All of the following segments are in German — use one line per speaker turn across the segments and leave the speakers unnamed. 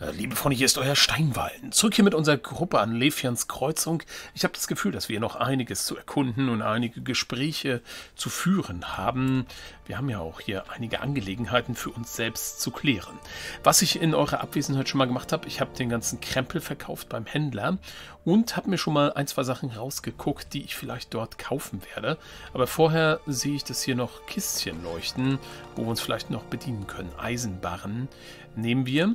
Äh, liebe Freunde, hier ist euer Steinwalden. Zurück hier mit unserer Gruppe an Lefians Kreuzung. Ich habe das Gefühl, dass wir noch einiges zu erkunden und einige Gespräche zu führen haben. Wir haben ja auch hier einige Angelegenheiten für uns selbst zu klären. Was ich in eurer Abwesenheit schon mal gemacht habe, ich habe den ganzen Krempel verkauft beim Händler und habe mir schon mal ein, zwei Sachen rausgeguckt, die ich vielleicht dort kaufen werde. Aber vorher sehe ich, dass hier noch Kistchen leuchten, wo wir uns vielleicht noch bedienen können. Eisenbarren nehmen wir.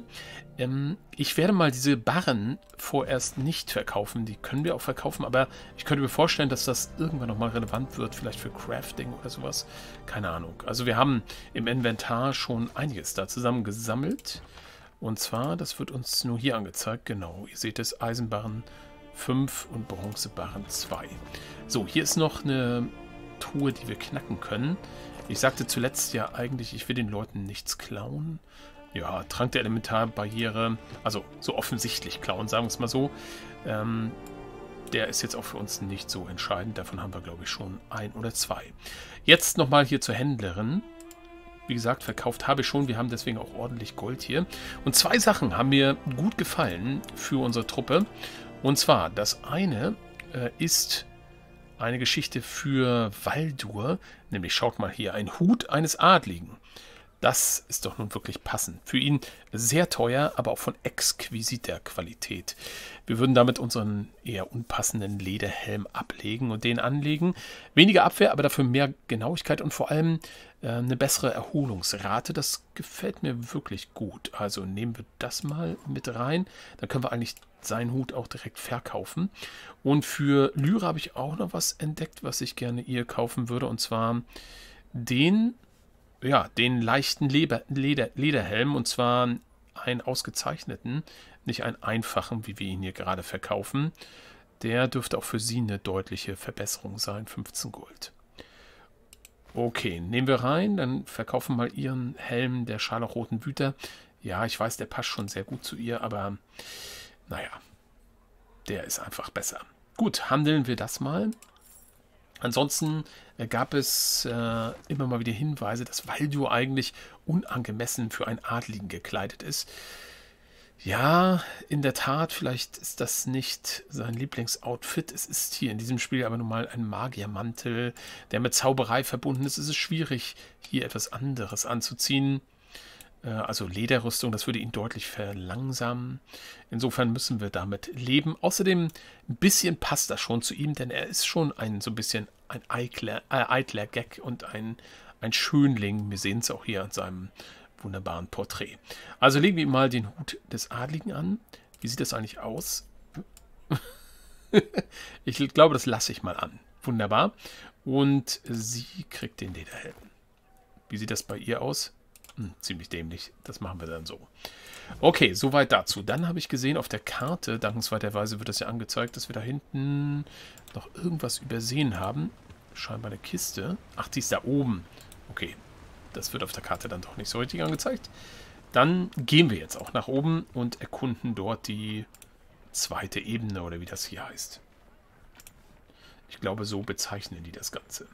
Ähm, ich werde mal diese Barren vorerst nicht verkaufen. Die können wir auch verkaufen, aber ich könnte mir vorstellen, dass das irgendwann nochmal relevant wird. Vielleicht für Crafting oder sowas. Keine Ahnung. Also wir haben im Inventar schon einiges da zusammen gesammelt. Und zwar, das wird uns nur hier angezeigt. Genau, ihr seht es, Eisenbarren 5 und Bronzebarren 2. So, hier ist noch eine Truhe, die wir knacken können. Ich sagte zuletzt ja eigentlich, ich will den Leuten nichts klauen ja, Trank der Elementarbarriere, also so offensichtlich klauen, sagen wir es mal so. Ähm, der ist jetzt auch für uns nicht so entscheidend. Davon haben wir, glaube ich, schon ein oder zwei. Jetzt nochmal hier zur Händlerin. Wie gesagt, verkauft habe ich schon. Wir haben deswegen auch ordentlich Gold hier. Und zwei Sachen haben mir gut gefallen für unsere Truppe. Und zwar, das eine äh, ist eine Geschichte für Waldur. Nämlich, schaut mal hier, ein Hut eines Adligen. Das ist doch nun wirklich passend. Für ihn sehr teuer, aber auch von exquisiter Qualität. Wir würden damit unseren eher unpassenden Lederhelm ablegen und den anlegen. Weniger Abwehr, aber dafür mehr Genauigkeit und vor allem äh, eine bessere Erholungsrate. Das gefällt mir wirklich gut. Also nehmen wir das mal mit rein. Dann können wir eigentlich seinen Hut auch direkt verkaufen. Und für Lyra habe ich auch noch was entdeckt, was ich gerne ihr kaufen würde. Und zwar den ja, den leichten Leber, Leder, Lederhelm und zwar einen ausgezeichneten, nicht einen einfachen, wie wir ihn hier gerade verkaufen. Der dürfte auch für Sie eine deutliche Verbesserung sein, 15 Gold. Okay, nehmen wir rein, dann verkaufen wir mal Ihren Helm der scharlachroten Wüter. Ja, ich weiß, der passt schon sehr gut zu ihr, aber naja, der ist einfach besser. Gut, handeln wir das mal. Ansonsten äh, gab es äh, immer mal wieder Hinweise, dass Valdur eigentlich unangemessen für einen Adligen gekleidet ist. Ja, in der Tat, vielleicht ist das nicht sein Lieblingsoutfit. Es ist hier in diesem Spiel aber nun mal ein Magiermantel, der mit Zauberei verbunden ist. Es ist schwierig, hier etwas anderes anzuziehen. Äh, also Lederrüstung, das würde ihn deutlich verlangsamen. Insofern müssen wir damit leben. Außerdem ein bisschen passt das schon zu ihm, denn er ist schon ein so ein bisschen ein eitler, äh, eitler Gag und ein, ein Schönling. Wir sehen es auch hier an seinem wunderbaren Porträt. Also legen wir ihm mal den Hut des Adligen an. Wie sieht das eigentlich aus? ich glaube, das lasse ich mal an. Wunderbar. Und sie kriegt den Lederhelden. Wie sieht das bei ihr aus? Hm, ziemlich dämlich. Das machen wir dann so. Okay, soweit dazu. Dann habe ich gesehen, auf der Karte, dankenswerterweise wird das ja angezeigt, dass wir da hinten noch irgendwas übersehen haben scheinbar eine Kiste. Ach, die ist da oben. Okay, das wird auf der Karte dann doch nicht so richtig angezeigt. Dann gehen wir jetzt auch nach oben und erkunden dort die zweite Ebene oder wie das hier heißt. Ich glaube, so bezeichnen die das Ganze.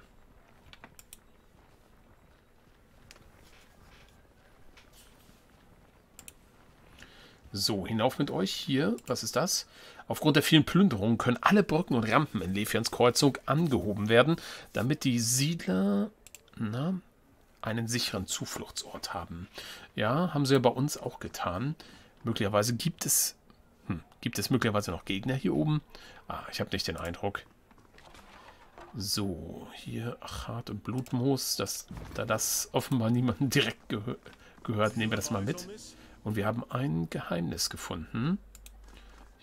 So, hinauf mit euch hier. Was ist das? Aufgrund der vielen Plünderungen können alle Brücken und Rampen in Lefians Kreuzung angehoben werden, damit die Siedler na, einen sicheren Zufluchtsort haben. Ja, haben sie ja bei uns auch getan. Möglicherweise gibt es... Hm, gibt es möglicherweise noch Gegner hier oben? Ah, ich habe nicht den Eindruck. So, hier Achat und Blutmoos. Das, da das offenbar niemandem direkt gehö gehört, nehmen wir das mal mit. Und wir haben ein Geheimnis gefunden.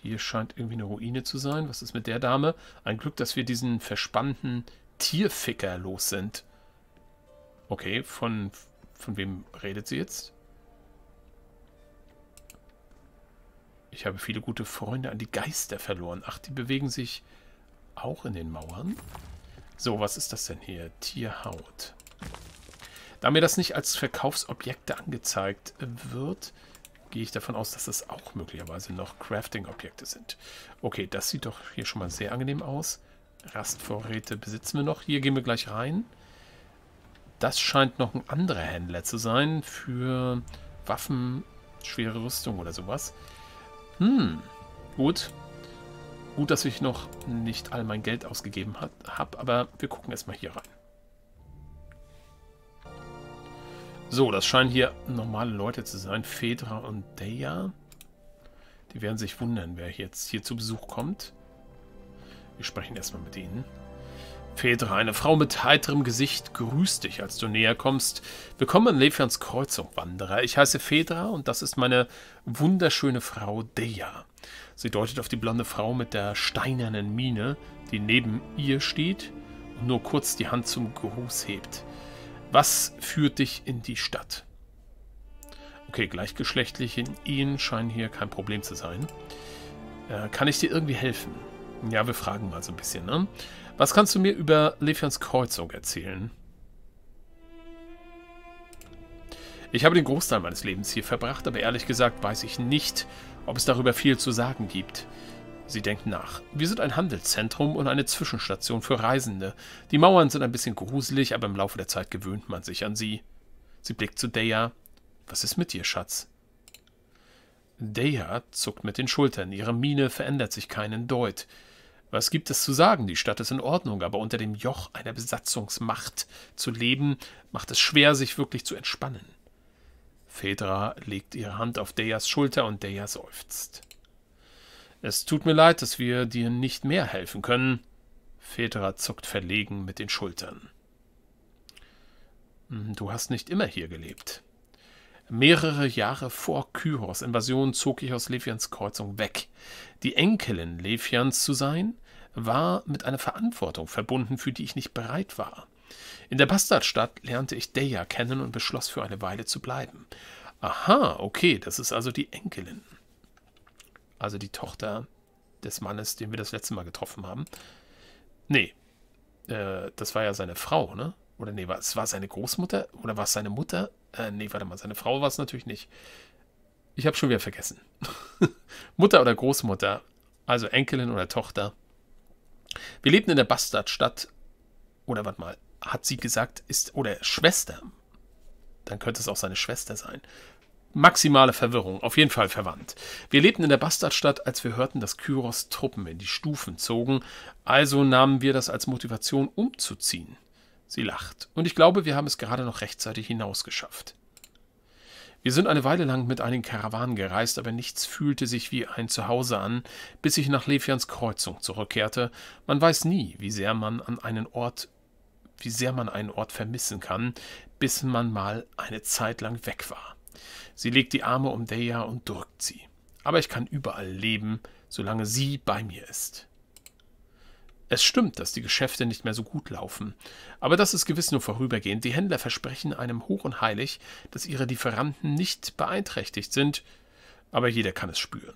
Hier scheint irgendwie eine Ruine zu sein. Was ist mit der Dame? Ein Glück, dass wir diesen verspannten Tierficker los sind. Okay, von, von wem redet sie jetzt? Ich habe viele gute Freunde an die Geister verloren. Ach, die bewegen sich auch in den Mauern. So, was ist das denn hier? Tierhaut. Da mir das nicht als Verkaufsobjekte angezeigt wird, gehe ich davon aus, dass das auch möglicherweise noch Crafting-Objekte sind. Okay, das sieht doch hier schon mal sehr angenehm aus. Rastvorräte besitzen wir noch. Hier gehen wir gleich rein. Das scheint noch ein anderer Händler zu sein für Waffen, schwere Rüstung oder sowas. Hm, gut. Gut, dass ich noch nicht all mein Geld ausgegeben habe, aber wir gucken erstmal hier rein. So, das scheinen hier normale Leute zu sein. Fedra und Deja. Die werden sich wundern, wer jetzt hier zu Besuch kommt. Wir sprechen erstmal mit ihnen. Fedra, eine Frau mit heiterem Gesicht, grüßt dich, als du näher kommst. Willkommen an Lefians Kreuzung, Wanderer. Ich heiße Fedra und das ist meine wunderschöne Frau Deja. Sie deutet auf die blonde Frau mit der steinernen Miene, die neben ihr steht und nur kurz die Hand zum Gruß hebt. Was führt dich in die Stadt? Okay, gleichgeschlechtliche Ehen scheinen hier kein Problem zu sein. Äh, kann ich dir irgendwie helfen? Ja, wir fragen mal so ein bisschen, ne? Was kannst du mir über Lefians Kreuzung erzählen? Ich habe den Großteil meines Lebens hier verbracht, aber ehrlich gesagt weiß ich nicht, ob es darüber viel zu sagen gibt. Sie denkt nach. Wir sind ein Handelszentrum und eine Zwischenstation für Reisende. Die Mauern sind ein bisschen gruselig, aber im Laufe der Zeit gewöhnt man sich an sie. Sie blickt zu Deja. Was ist mit dir, Schatz? Deja zuckt mit den Schultern. Ihre Miene verändert sich keinen Deut. Was gibt es zu sagen? Die Stadt ist in Ordnung, aber unter dem Joch einer Besatzungsmacht zu leben, macht es schwer, sich wirklich zu entspannen. Phaedra legt ihre Hand auf Dejas Schulter und Deja seufzt. Es tut mir leid, dass wir dir nicht mehr helfen können. Federer zuckt verlegen mit den Schultern. Hm, du hast nicht immer hier gelebt. Mehrere Jahre vor Kyros Invasion zog ich aus Lefians Kreuzung weg. Die Enkelin Lefians zu sein, war mit einer Verantwortung verbunden, für die ich nicht bereit war. In der Bastardstadt lernte ich Deja kennen und beschloss, für eine Weile zu bleiben. Aha, okay, das ist also die Enkelin also die Tochter des Mannes, den wir das letzte Mal getroffen haben. Nee, äh, das war ja seine Frau, ne? Oder nee, war, es war seine Großmutter? Oder war es seine Mutter? Äh, nee, warte mal, seine Frau war es natürlich nicht. Ich habe schon wieder vergessen. Mutter oder Großmutter, also Enkelin oder Tochter. Wir lebten in der Bastardstadt. Oder warte mal, hat sie gesagt, ist, oder Schwester. Dann könnte es auch seine Schwester sein. Maximale Verwirrung, auf jeden Fall verwandt. Wir lebten in der Bastardstadt, als wir hörten, dass Kyros Truppen in die Stufen zogen, also nahmen wir das als Motivation, umzuziehen. Sie lacht, und ich glaube, wir haben es gerade noch rechtzeitig hinausgeschafft. Wir sind eine Weile lang mit einigen Karawanen gereist, aber nichts fühlte sich wie ein Zuhause an, bis ich nach Lefians Kreuzung zurückkehrte. Man weiß nie, wie sehr man an einen Ort, wie sehr man einen Ort vermissen kann, bis man mal eine Zeit lang weg war. Sie legt die Arme um Deja und drückt sie. Aber ich kann überall leben, solange sie bei mir ist. Es stimmt, dass die Geschäfte nicht mehr so gut laufen, aber das ist gewiss nur vorübergehend. Die Händler versprechen einem hoch und heilig, dass ihre Lieferanten nicht beeinträchtigt sind, aber jeder kann es spüren.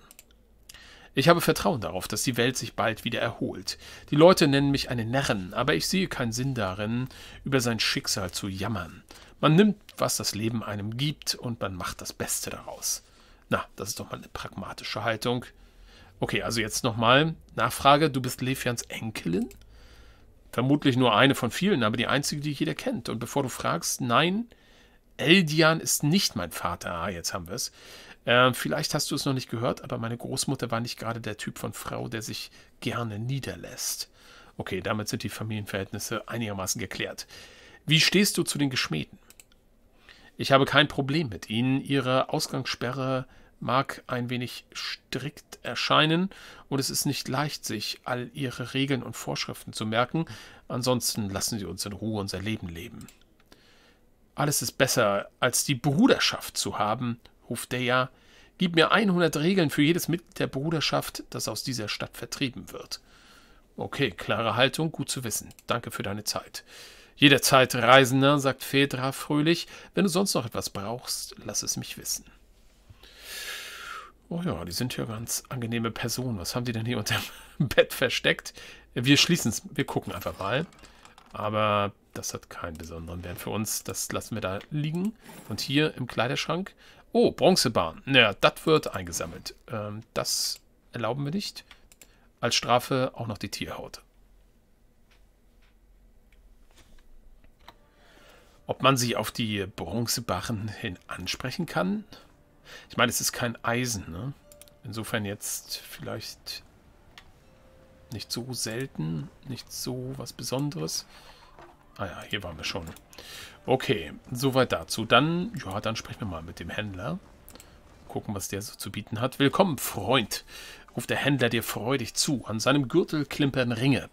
Ich habe Vertrauen darauf, dass die Welt sich bald wieder erholt. Die Leute nennen mich einen Narren, aber ich sehe keinen Sinn darin, über sein Schicksal zu jammern. Man nimmt, was das Leben einem gibt und man macht das Beste daraus. Na, das ist doch mal eine pragmatische Haltung. Okay, also jetzt nochmal Nachfrage. Du bist Lefians Enkelin? Vermutlich nur eine von vielen, aber die einzige, die jeder kennt. Und bevor du fragst, nein, Eldian ist nicht mein Vater. Ah, jetzt haben wir es. Äh, vielleicht hast du es noch nicht gehört, aber meine Großmutter war nicht gerade der Typ von Frau, der sich gerne niederlässt. Okay, damit sind die Familienverhältnisse einigermaßen geklärt. Wie stehst du zu den Geschmähten? Ich habe kein Problem mit Ihnen. Ihre Ausgangssperre mag ein wenig strikt erscheinen und es ist nicht leicht, sich all Ihre Regeln und Vorschriften zu merken. Ansonsten lassen Sie uns in Ruhe unser Leben leben. Alles ist besser, als die Bruderschaft zu haben, ruft Deja. Gib mir 100 Regeln für jedes Mitglied der Bruderschaft, das aus dieser Stadt vertrieben wird. Okay, klare Haltung, gut zu wissen. Danke für deine Zeit. Jederzeit, Reisender, sagt Fedra fröhlich. Wenn du sonst noch etwas brauchst, lass es mich wissen. Oh ja, die sind ja ganz angenehme Personen. Was haben die denn hier unter dem Bett versteckt? Wir schließen es, wir gucken einfach mal. Aber das hat keinen besonderen Wert für uns. Das lassen wir da liegen. Und hier im Kleiderschrank. Oh, Bronzebahn. Naja, das wird eingesammelt. Ähm, das erlauben wir nicht. Als Strafe auch noch die Tierhaut. Ob man sie auf die Bronzebarren hin ansprechen kann? Ich meine, es ist kein Eisen, ne? Insofern jetzt vielleicht nicht so selten, nicht so was Besonderes. Ah ja, hier waren wir schon. Okay, soweit dazu. Dann, ja, dann sprechen wir mal mit dem Händler. Gucken, was der so zu bieten hat. Willkommen, Freund ruft der Händler dir freudig zu, an seinem Gürtel klimpern Ringe.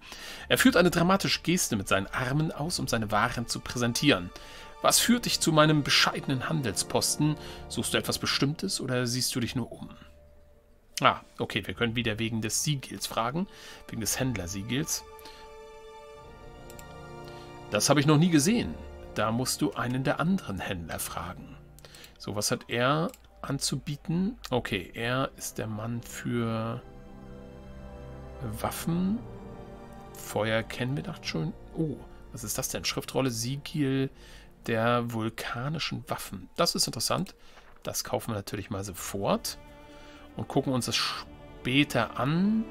Er führt eine dramatische Geste mit seinen Armen aus, um seine Waren zu präsentieren. Was führt dich zu meinem bescheidenen Handelsposten? Suchst du etwas Bestimmtes oder siehst du dich nur um? Ah, okay, wir können wieder wegen des Siegels fragen, wegen des Händlersiegels. Das habe ich noch nie gesehen. Da musst du einen der anderen Händler fragen. So, was hat er? anzubieten. Okay, er ist der Mann für Waffen. Feuer kennen wir doch schon. Oh, was ist das denn? Schriftrolle Sigil der vulkanischen Waffen. Das ist interessant. Das kaufen wir natürlich mal sofort und gucken uns das später an.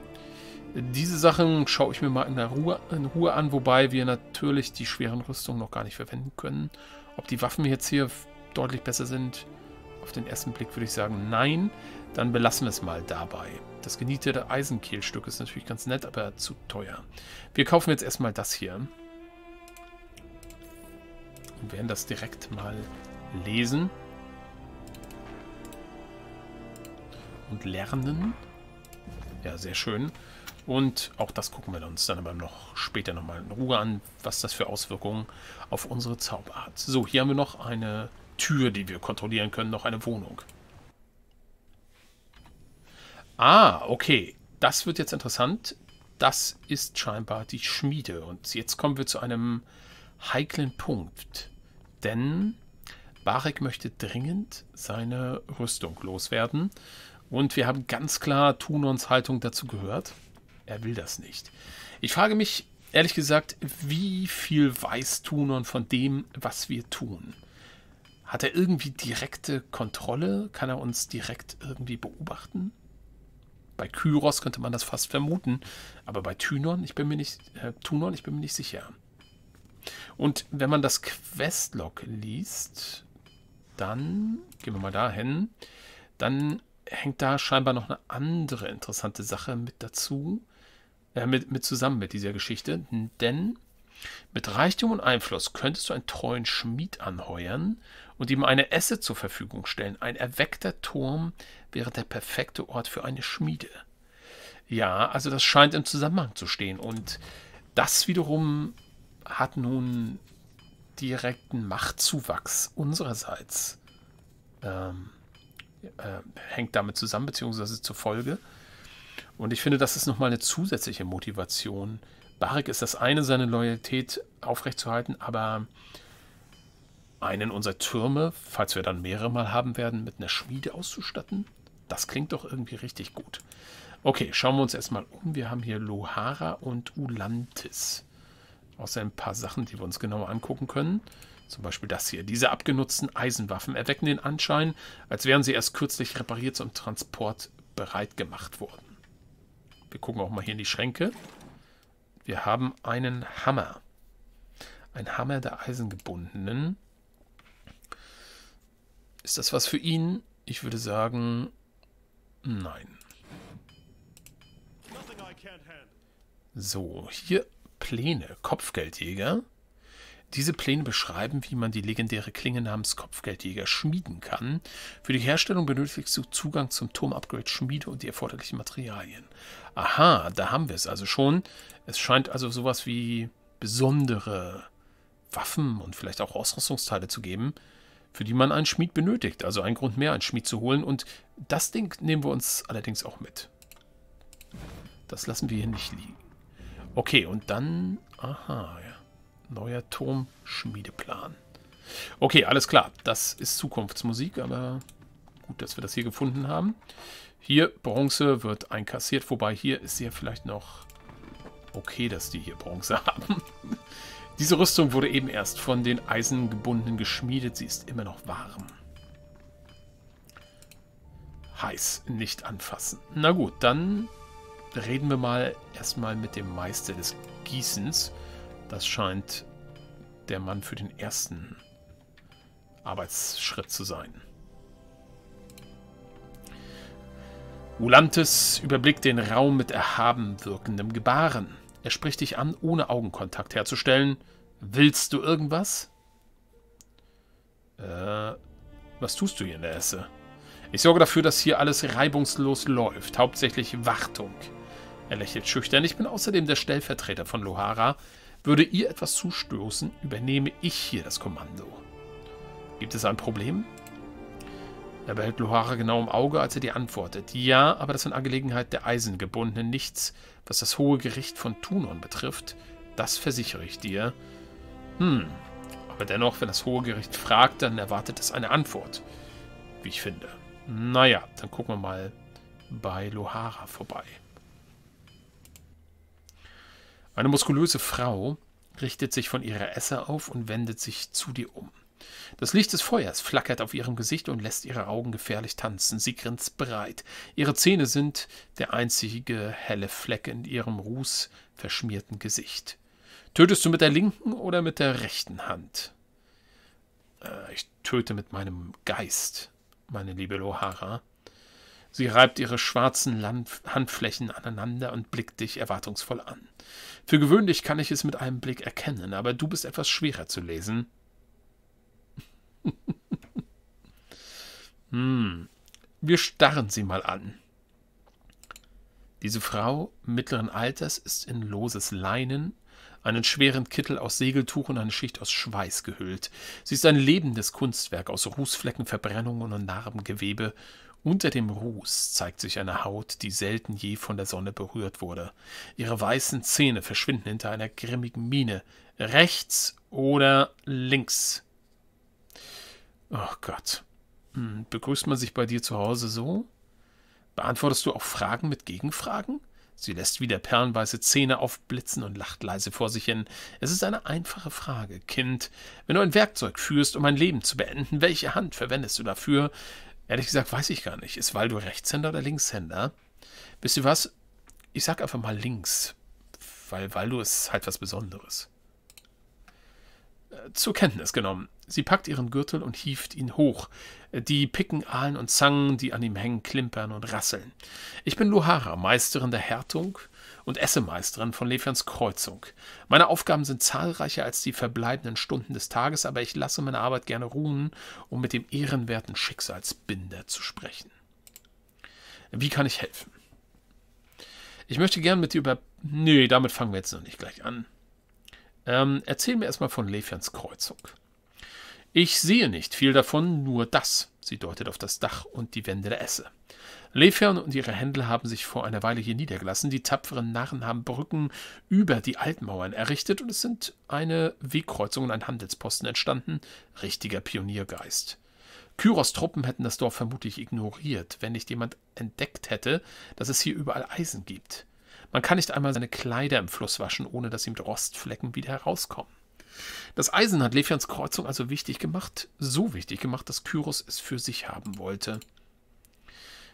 Diese Sachen schaue ich mir mal in, der Ruhe, in Ruhe an, wobei wir natürlich die schweren Rüstungen noch gar nicht verwenden können. Ob die Waffen jetzt hier deutlich besser sind, auf den ersten Blick würde ich sagen, nein, dann belassen wir es mal dabei. Das genietete Eisenkehlstück ist natürlich ganz nett, aber zu teuer. Wir kaufen jetzt erstmal das hier. Und werden das direkt mal lesen. Und lernen. Ja, sehr schön. Und auch das gucken wir uns dann aber noch später nochmal in Ruhe an, was das für Auswirkungen auf unsere Zauber hat. So, hier haben wir noch eine Tür, die wir kontrollieren können, noch eine Wohnung. Ah, okay. Das wird jetzt interessant. Das ist scheinbar die Schmiede. Und jetzt kommen wir zu einem heiklen Punkt. Denn Barek möchte dringend seine Rüstung loswerden. Und wir haben ganz klar Tunons Haltung dazu gehört. Er will das nicht. Ich frage mich, ehrlich gesagt, wie viel weiß Tunon von dem, was wir tun? Hat er irgendwie direkte Kontrolle? Kann er uns direkt irgendwie beobachten? Bei Kyros könnte man das fast vermuten, aber bei Thunon, ich bin mir nicht, äh, Tunon, ich bin mir nicht sicher. Und wenn man das Questlog liest, dann gehen wir mal dahin. Dann hängt da scheinbar noch eine andere interessante Sache mit dazu, äh, mit, mit zusammen mit dieser Geschichte, denn mit Reichtum und Einfluss könntest du einen treuen Schmied anheuern und ihm eine Esse zur Verfügung stellen. Ein erweckter Turm wäre der perfekte Ort für eine Schmiede. Ja, also das scheint im Zusammenhang zu stehen. Und das wiederum hat nun direkten Machtzuwachs unsererseits. Ähm, äh, hängt damit zusammen, beziehungsweise zur Folge. Und ich finde, das ist nochmal eine zusätzliche Motivation. Barik ist das eine, seine Loyalität aufrechtzuerhalten, aber einen unserer Türme, falls wir dann mehrere mal haben werden, mit einer Schmiede auszustatten? Das klingt doch irgendwie richtig gut. Okay, schauen wir uns erstmal um. Wir haben hier Lohara und Ulantis. Außer ein paar Sachen, die wir uns genauer angucken können. Zum Beispiel das hier. Diese abgenutzten Eisenwaffen erwecken den Anschein, als wären sie erst kürzlich repariert zum Transport bereit gemacht worden. Wir gucken auch mal hier in die Schränke. Wir haben einen Hammer. Ein Hammer der Eisengebundenen. Ist das was für ihn? Ich würde sagen, nein. So, hier Pläne, Kopfgeldjäger. Diese Pläne beschreiben, wie man die legendäre Klinge namens Kopfgeldjäger schmieden kann. Für die Herstellung benötigst du Zugang zum Turmupgrade Schmiede und die erforderlichen Materialien. Aha, da haben wir es also schon. Es scheint also sowas wie besondere Waffen und vielleicht auch Ausrüstungsteile zu geben für die man einen Schmied benötigt. Also ein Grund mehr, einen Schmied zu holen. Und das Ding nehmen wir uns allerdings auch mit. Das lassen wir hier nicht liegen. Okay, und dann... Aha, ja. Neuer Turm, Schmiedeplan. Okay, alles klar. Das ist Zukunftsmusik, aber gut, dass wir das hier gefunden haben. Hier, Bronze wird einkassiert, wobei hier ist ja vielleicht noch okay, dass die hier Bronze haben. Diese Rüstung wurde eben erst von den Eisengebundenen geschmiedet. Sie ist immer noch warm. Heiß, nicht anfassen. Na gut, dann reden wir mal erstmal mit dem Meister des Gießens. Das scheint der Mann für den ersten Arbeitsschritt zu sein. Ulantes überblickt den Raum mit erhaben wirkendem Gebaren. Er spricht dich an, ohne Augenkontakt herzustellen. Willst du irgendwas? Äh, was tust du hier in der Esse? Ich sorge dafür, dass hier alles reibungslos läuft, hauptsächlich Wartung. Er lächelt schüchtern. Ich bin außerdem der Stellvertreter von Lohara. Würde ihr etwas zustoßen, übernehme ich hier das Kommando. Gibt es ein Problem? Er behält Lohara genau im Auge, als er dir antwortet. Ja, aber das sind Angelegenheit der Eisengebundenen nichts, was das hohe Gericht von Tunon betrifft. Das versichere ich dir. Hm, aber dennoch, wenn das hohe Gericht fragt, dann erwartet es eine Antwort. Wie ich finde. Naja, dann gucken wir mal bei Lohara vorbei. Eine muskulöse Frau richtet sich von ihrer Esse auf und wendet sich zu dir um. Das Licht des Feuers flackert auf ihrem Gesicht und lässt ihre Augen gefährlich tanzen. Sie grinst breit. Ihre Zähne sind der einzige helle Fleck in ihrem rußverschmierten Gesicht. Tötest du mit der linken oder mit der rechten Hand? Äh, ich töte mit meinem Geist, meine liebe Lohara. Sie reibt ihre schwarzen Landf Handflächen aneinander und blickt dich erwartungsvoll an. Für gewöhnlich kann ich es mit einem Blick erkennen, aber du bist etwas schwerer zu lesen. hm. Wir starren sie mal an. Diese Frau mittleren Alters ist in loses Leinen, einen schweren Kittel aus Segeltuch und eine Schicht aus Schweiß gehüllt. Sie ist ein lebendes Kunstwerk aus Rußflecken, Verbrennungen und Narbengewebe. Unter dem Ruß zeigt sich eine Haut, die selten je von der Sonne berührt wurde. Ihre weißen Zähne verschwinden hinter einer grimmigen Miene. Rechts oder links? Ach Gott. Hm, begrüßt man sich bei dir zu Hause so? Beantwortest du auch Fragen mit Gegenfragen? Sie lässt wieder perlenweiße Zähne aufblitzen und lacht leise vor sich hin. Es ist eine einfache Frage, Kind. Wenn du ein Werkzeug führst, um ein Leben zu beenden, welche Hand verwendest du dafür? Ehrlich gesagt, weiß ich gar nicht. Ist Waldo Rechtshänder oder Linkshänder? Wisst ihr was? Ich sag einfach mal links, weil Waldo ist halt was Besonderes zur Kenntnis genommen. Sie packt ihren Gürtel und hieft ihn hoch. Die Picken, Aalen und Zangen, die an ihm hängen, klimpern und rasseln. Ich bin Luhara, Meisterin der Härtung und Essemeisterin von Lefians Kreuzung. Meine Aufgaben sind zahlreicher als die verbleibenden Stunden des Tages, aber ich lasse meine Arbeit gerne ruhen, um mit dem ehrenwerten Schicksalsbinder zu sprechen. Wie kann ich helfen? Ich möchte gern mit dir über... Nee, damit fangen wir jetzt noch nicht gleich an. Ähm, erzähl mir erstmal von Lefians Kreuzung. Ich sehe nicht viel davon, nur das. Sie deutet auf das Dach und die Wände der Esse. Lefern und ihre Händel haben sich vor einer Weile hier niedergelassen. Die tapferen Narren haben Brücken über die Altmauern errichtet und es sind eine Wegkreuzung und ein Handelsposten entstanden. Richtiger Pioniergeist. Kyros Truppen hätten das Dorf vermutlich ignoriert, wenn nicht jemand entdeckt hätte, dass es hier überall Eisen gibt. Man kann nicht einmal seine Kleider im Fluss waschen, ohne dass ihm Rostflecken wieder herauskommen. Das Eisen hat Lefians Kreuzung also wichtig gemacht, so wichtig gemacht, dass Kyros es für sich haben wollte.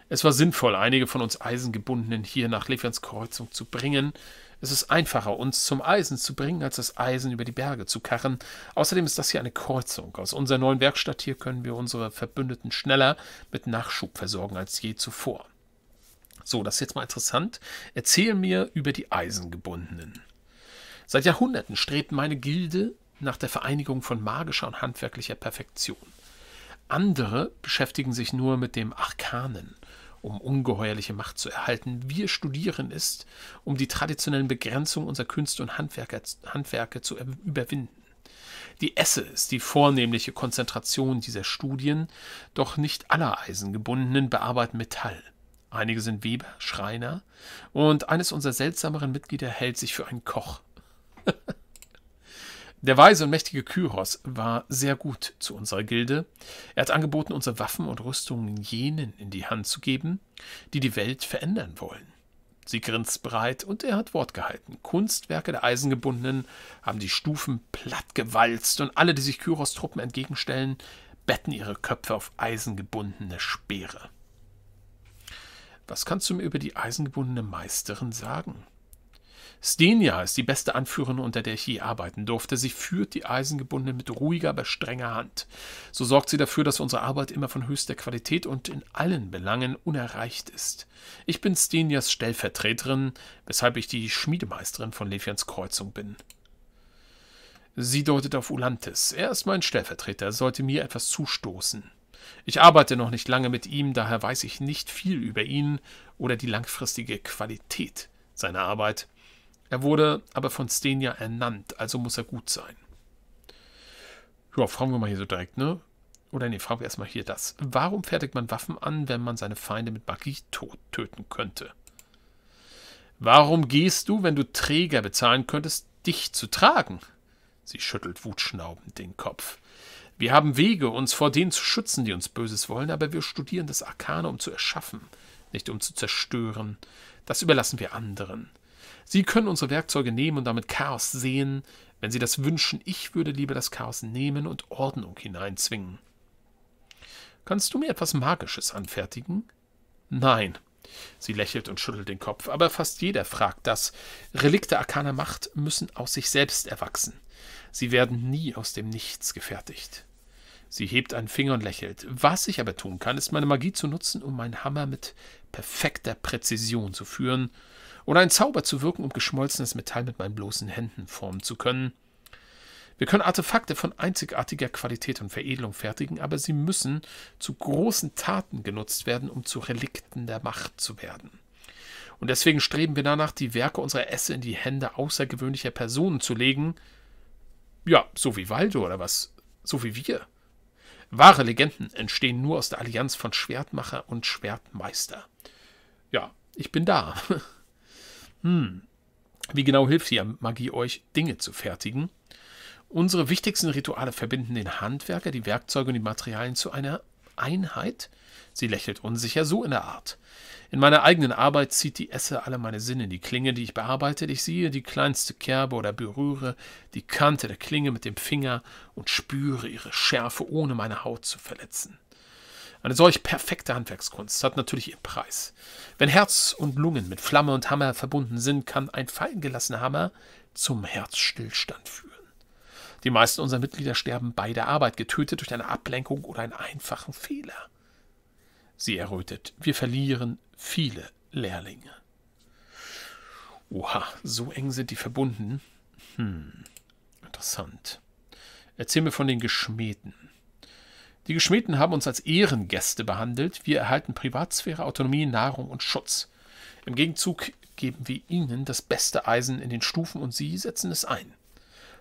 Es war sinnvoll, einige von uns Eisengebundenen hier nach Lefians Kreuzung zu bringen. Es ist einfacher, uns zum Eisen zu bringen, als das Eisen über die Berge zu karren. Außerdem ist das hier eine Kreuzung. Aus unserer neuen Werkstatt hier können wir unsere Verbündeten schneller mit Nachschub versorgen als je zuvor. So, das ist jetzt mal interessant. Erzähl mir über die Eisengebundenen. Seit Jahrhunderten strebt meine Gilde nach der Vereinigung von magischer und handwerklicher Perfektion. Andere beschäftigen sich nur mit dem Arkanen, um ungeheuerliche Macht zu erhalten. Wir studieren es, um die traditionellen Begrenzungen unserer Künste und Handwerker, Handwerke zu überwinden. Die Esse ist die vornehmliche Konzentration dieser Studien, doch nicht aller Eisengebundenen bearbeiten Metall. Einige sind Weber, Schreiner. Und eines unserer seltsameren Mitglieder hält sich für einen Koch. Der weise und mächtige Kyros war sehr gut zu unserer Gilde. Er hat angeboten, unsere Waffen und Rüstungen jenen in die Hand zu geben, die die Welt verändern wollen. Sie grinst breit und er hat Wort gehalten. Kunstwerke der Eisengebundenen haben die Stufen plattgewalzt und alle, die sich Kyros Truppen entgegenstellen, betten ihre Köpfe auf eisengebundene Speere. Was kannst du mir über die eisengebundene Meisterin sagen? Stenia ist die beste Anführerin, unter der ich je arbeiten durfte. Sie führt die Eisengebundene mit ruhiger, aber strenger Hand. So sorgt sie dafür, dass unsere Arbeit immer von höchster Qualität und in allen Belangen unerreicht ist. Ich bin Stenias Stellvertreterin, weshalb ich die Schmiedemeisterin von Lefians Kreuzung bin. Sie deutet auf Ulantis. Er ist mein Stellvertreter, sollte mir etwas zustoßen. Ich arbeite noch nicht lange mit ihm, daher weiß ich nicht viel über ihn oder die langfristige Qualität seiner Arbeit. Er wurde aber von Stenia ernannt, also muss er gut sein. Ja, fragen wir mal hier so direkt, ne? Oder nee, fragen wir erstmal hier das. Warum fertigt man Waffen an, wenn man seine Feinde mit Magie tot töten könnte? Warum gehst du, wenn du Träger bezahlen könntest, dich zu tragen? Sie schüttelt wutschnaubend den Kopf. Wir haben Wege, uns vor denen zu schützen, die uns Böses wollen, aber wir studieren das Arkane, um zu erschaffen, nicht um zu zerstören. Das überlassen wir anderen. Sie können unsere Werkzeuge nehmen und damit Chaos sehen, wenn Sie das wünschen. Ich würde lieber das Chaos nehmen und Ordnung hineinzwingen. Kannst du mir etwas Magisches anfertigen? Nein. Sie lächelt und schüttelt den Kopf, aber fast jeder fragt das. Relikte arkaner Macht müssen aus sich selbst erwachsen. Sie werden nie aus dem Nichts gefertigt. Sie hebt einen Finger und lächelt. Was ich aber tun kann, ist meine Magie zu nutzen, um meinen Hammer mit perfekter Präzision zu führen oder einen Zauber zu wirken, um geschmolzenes Metall mit meinen bloßen Händen formen zu können. Wir können Artefakte von einzigartiger Qualität und Veredelung fertigen, aber sie müssen zu großen Taten genutzt werden, um zu Relikten der Macht zu werden. Und deswegen streben wir danach, die Werke unserer Esse in die Hände außergewöhnlicher Personen zu legen, ja, so wie Waldo oder was? So wie wir. Wahre Legenden entstehen nur aus der Allianz von Schwertmacher und Schwertmeister. Ja, ich bin da. hm. Wie genau hilft die Magie euch, Dinge zu fertigen? Unsere wichtigsten Rituale verbinden den Handwerker, die Werkzeuge und die Materialien zu einer Einheit. Sie lächelt unsicher so in der Art. In meiner eigenen Arbeit zieht die Esse alle meine Sinne, die Klinge, die ich bearbeite, Ich sehe die kleinste Kerbe oder berühre die Kante der Klinge mit dem Finger und spüre ihre Schärfe, ohne meine Haut zu verletzen. Eine solch perfekte Handwerkskunst hat natürlich ihren Preis. Wenn Herz und Lungen mit Flamme und Hammer verbunden sind, kann ein fallen gelassener Hammer zum Herzstillstand führen. Die meisten unserer Mitglieder sterben bei der Arbeit, getötet durch eine Ablenkung oder einen einfachen Fehler. Sie errötet. Wir verlieren viele Lehrlinge. Oha, so eng sind die verbunden. Hm, interessant. Erzähl mir von den Geschmähten. Die Geschmähten haben uns als Ehrengäste behandelt. Wir erhalten Privatsphäre, Autonomie, Nahrung und Schutz. Im Gegenzug geben wir ihnen das beste Eisen in den Stufen und sie setzen es ein.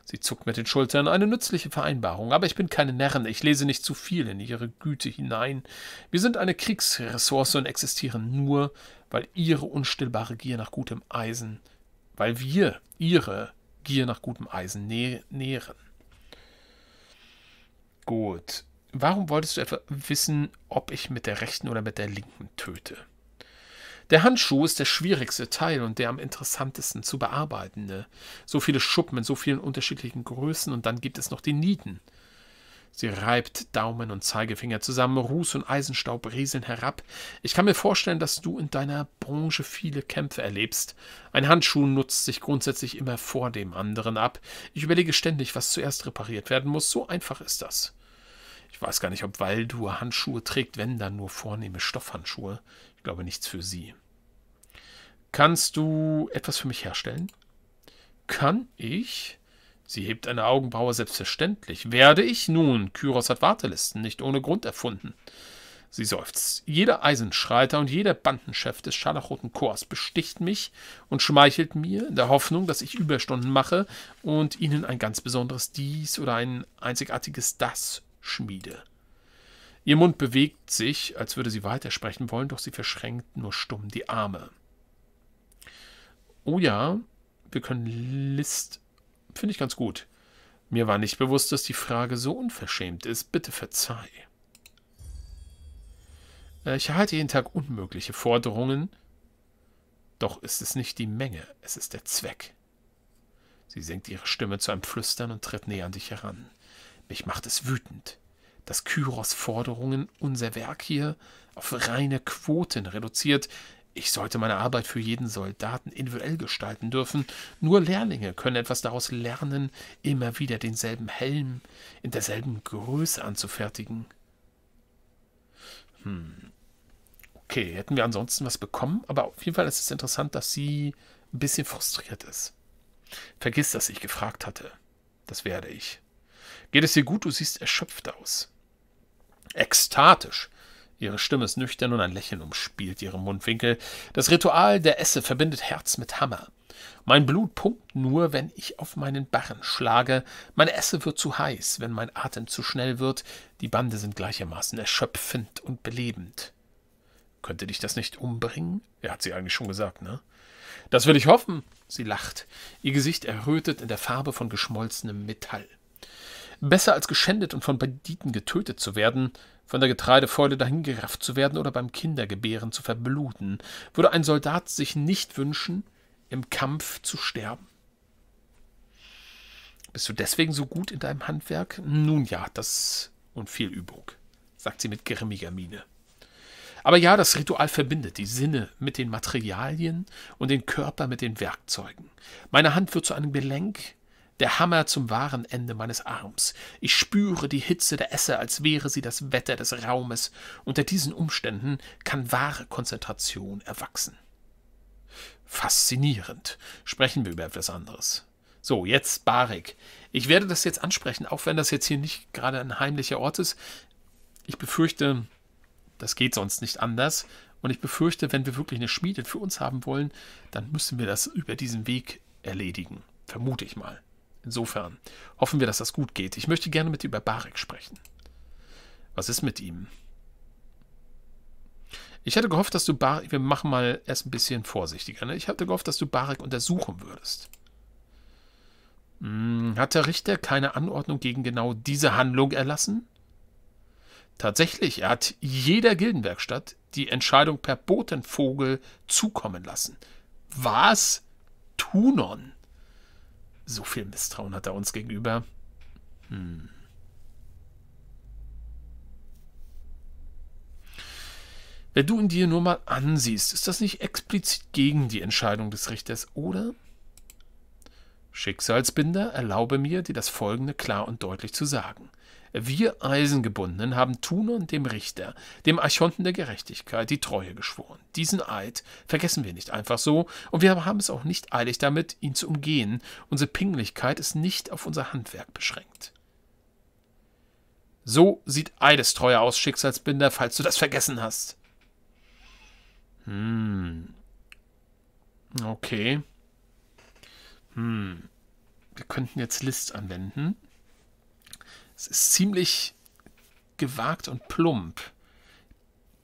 Sie zuckt mit den Schultern, eine nützliche Vereinbarung, aber ich bin keine Närrin, ich lese nicht zu viel in ihre Güte hinein. Wir sind eine Kriegsressource und existieren nur, weil ihre unstillbare Gier nach gutem Eisen, weil wir ihre Gier nach gutem Eisen nä nähren. Gut. Warum wolltest du etwa wissen, ob ich mit der rechten oder mit der linken töte? Der Handschuh ist der schwierigste Teil und der am interessantesten zu bearbeitende. Ne? So viele Schuppen in so vielen unterschiedlichen Größen und dann gibt es noch die Nieten. Sie reibt Daumen und Zeigefinger zusammen, Ruß und Eisenstaub rieseln herab. Ich kann mir vorstellen, dass du in deiner Branche viele Kämpfe erlebst. Ein Handschuh nutzt sich grundsätzlich immer vor dem anderen ab. Ich überlege ständig, was zuerst repariert werden muss. So einfach ist das. Ich weiß gar nicht, ob Waldur Handschuhe trägt, wenn dann nur vornehme Stoffhandschuhe. Ich glaube nichts für sie. Kannst du etwas für mich herstellen? Kann ich? Sie hebt eine Augenbraue selbstverständlich. Werde ich nun? Kyros hat Wartelisten nicht ohne Grund erfunden. Sie seufzt. Jeder Eisenschreiter und jeder Bandenchef des scharlachroten Chors besticht mich und schmeichelt mir in der Hoffnung, dass ich Überstunden mache und ihnen ein ganz besonderes dies oder ein einzigartiges das schmiede. Ihr Mund bewegt sich, als würde sie weitersprechen wollen, doch sie verschränkt nur stumm die Arme. Oh ja, wir können List. Finde ich ganz gut. Mir war nicht bewusst, dass die Frage so unverschämt ist. Bitte verzeih. Äh, ich erhalte jeden Tag unmögliche Forderungen. Doch ist es nicht die Menge, es ist der Zweck. Sie senkt ihre Stimme zu einem Flüstern und tritt näher an dich heran. Mich macht es wütend, dass Kyros Forderungen unser Werk hier auf reine Quoten reduziert, ich sollte meine Arbeit für jeden Soldaten individuell gestalten dürfen. Nur Lehrlinge können etwas daraus lernen, immer wieder denselben Helm in derselben Größe anzufertigen. Hm. Okay, hätten wir ansonsten was bekommen, aber auf jeden Fall ist es interessant, dass sie ein bisschen frustriert ist. Vergiss, dass ich gefragt hatte. Das werde ich. Geht es dir gut? Du siehst erschöpft aus. Ekstatisch. Ihre Stimme ist nüchtern und ein Lächeln umspielt ihre Mundwinkel. Das Ritual der Esse verbindet Herz mit Hammer. Mein Blut pumpt nur, wenn ich auf meinen Barren schlage. Meine Esse wird zu heiß, wenn mein Atem zu schnell wird. Die Bande sind gleichermaßen erschöpfend und belebend. Könnte dich das nicht umbringen? Er ja, hat sie eigentlich schon gesagt, ne? Das will ich hoffen. Sie lacht. Ihr Gesicht errötet in der Farbe von geschmolzenem Metall. Besser als geschändet und von Banditen getötet zu werden, von der Getreidefäule dahingerafft zu werden oder beim Kindergebären zu verbluten. Würde ein Soldat sich nicht wünschen, im Kampf zu sterben? Bist du deswegen so gut in deinem Handwerk? Nun ja, das und viel Übung, sagt sie mit grimmiger Miene. Aber ja, das Ritual verbindet die Sinne mit den Materialien und den Körper mit den Werkzeugen. Meine Hand wird zu einem Gelenk, der Hammer zum wahren Ende meines Arms. Ich spüre die Hitze der Esse, als wäre sie das Wetter des Raumes. Unter diesen Umständen kann wahre Konzentration erwachsen. Faszinierend. Sprechen wir über etwas anderes. So, jetzt Barik. Ich werde das jetzt ansprechen, auch wenn das jetzt hier nicht gerade ein heimlicher Ort ist. Ich befürchte, das geht sonst nicht anders. Und ich befürchte, wenn wir wirklich eine Schmiede für uns haben wollen, dann müssen wir das über diesen Weg erledigen. Vermute ich mal. Insofern hoffen wir, dass das gut geht. Ich möchte gerne mit dir über Barek sprechen. Was ist mit ihm? Ich hatte gehofft, dass du Barek. Wir machen mal erst ein bisschen vorsichtiger. Ne? Ich hatte gehofft, dass du Barek untersuchen würdest. Hm, hat der Richter keine Anordnung gegen genau diese Handlung erlassen? Tatsächlich, er hat jeder Gildenwerkstatt die Entscheidung per Botenvogel zukommen lassen. Was? Tunon. So viel Misstrauen hat er uns gegenüber. Hm. Wenn du ihn dir nur mal ansiehst, ist das nicht explizit gegen die Entscheidung des Richters, oder? Schicksalsbinder, erlaube mir, dir das Folgende klar und deutlich zu sagen. Wir Eisengebundenen haben Thunon, dem Richter, dem Archonten der Gerechtigkeit, die Treue geschworen. Diesen Eid vergessen wir nicht einfach so, und wir haben es auch nicht eilig damit, ihn zu umgehen. Unsere Pinglichkeit ist nicht auf unser Handwerk beschränkt. So sieht Eidestreue aus, Schicksalsbinder, falls du das vergessen hast. Hm. Okay. Hm. Wir könnten jetzt List anwenden. Es ist ziemlich gewagt und plump.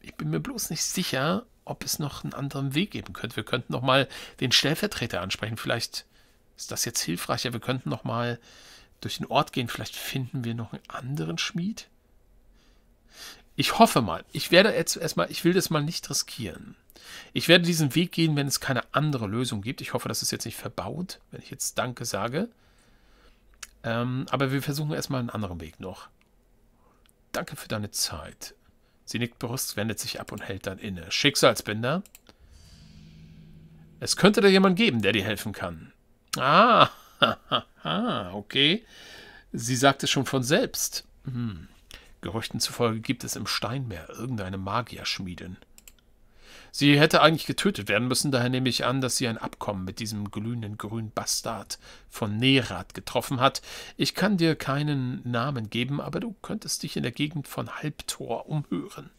Ich bin mir bloß nicht sicher, ob es noch einen anderen Weg geben könnte. Wir könnten nochmal den Stellvertreter ansprechen. Vielleicht ist das jetzt hilfreicher. Wir könnten nochmal durch den Ort gehen. Vielleicht finden wir noch einen anderen Schmied. Ich hoffe mal. Ich werde jetzt erstmal, ich will das mal nicht riskieren. Ich werde diesen Weg gehen, wenn es keine andere Lösung gibt. Ich hoffe, das ist jetzt nicht verbaut, wenn ich jetzt Danke sage. Ähm, aber wir versuchen erstmal einen anderen Weg noch. Danke für deine Zeit. Sie nickt bewusst, wendet sich ab und hält dann inne. Schicksalsbinder. Es könnte da jemand geben, der dir helfen kann. Ah, ah okay. Sie sagt es schon von selbst. Hm. Gerüchten zufolge gibt es im Steinmeer irgendeine Magierschmiedin. Sie hätte eigentlich getötet werden müssen, daher nehme ich an, dass sie ein Abkommen mit diesem glühenden grünen Bastard von Nerat getroffen hat. Ich kann dir keinen Namen geben, aber du könntest dich in der Gegend von Halbtor umhören,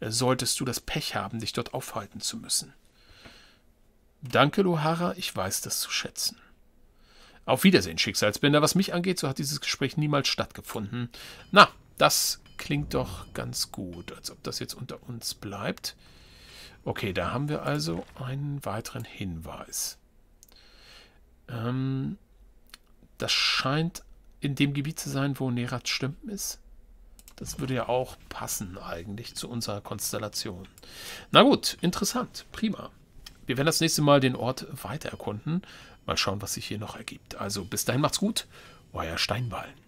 äh, solltest du das Pech haben, dich dort aufhalten zu müssen. Danke, Lohara, ich weiß das zu schätzen. Auf Wiedersehen, Schicksalsbinder. Was mich angeht, so hat dieses Gespräch niemals stattgefunden. Na, das klingt doch ganz gut, als ob das jetzt unter uns bleibt. Okay, da haben wir also einen weiteren Hinweis. Ähm, das scheint in dem Gebiet zu sein, wo Nerat Stümpen ist. Das würde ja auch passen eigentlich zu unserer Konstellation. Na gut, interessant, prima. Wir werden das nächste Mal den Ort weiter erkunden. Mal schauen, was sich hier noch ergibt. Also bis dahin macht's gut, euer Steinballen.